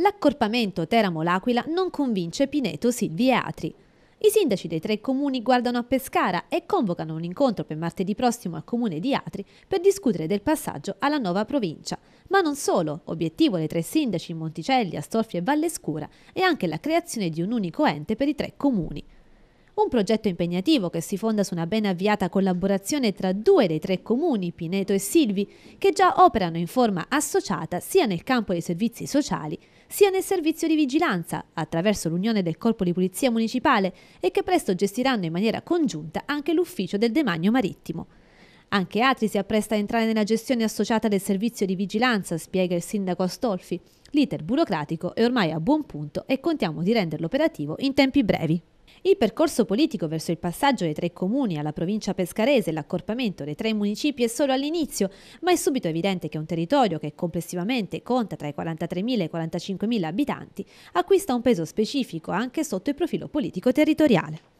l'accorpamento Teramo-L'Aquila non convince Pineto, Silvi e Atri. I sindaci dei tre comuni guardano a Pescara e convocano un incontro per martedì prossimo al comune di Atri per discutere del passaggio alla nuova provincia. Ma non solo, obiettivo dei tre sindaci in Monticelli, Astorfi e Valle Scura è anche la creazione di un unico ente per i tre comuni. Un progetto impegnativo che si fonda su una ben avviata collaborazione tra due dei tre comuni, Pineto e Silvi, che già operano in forma associata sia nel campo dei servizi sociali sia nel servizio di vigilanza, attraverso l'unione del Corpo di Polizia Municipale e che presto gestiranno in maniera congiunta anche l'ufficio del demanio marittimo. Anche Atri si appresta a entrare nella gestione associata del servizio di vigilanza, spiega il sindaco Astolfi. L'iter burocratico è ormai a buon punto e contiamo di renderlo operativo in tempi brevi. Il percorso politico verso il passaggio dei tre comuni alla provincia pescarese e l'accorpamento dei tre municipi è solo all'inizio, ma è subito evidente che un territorio che complessivamente conta tra i 43.000 e i 45.000 abitanti acquista un peso specifico anche sotto il profilo politico territoriale.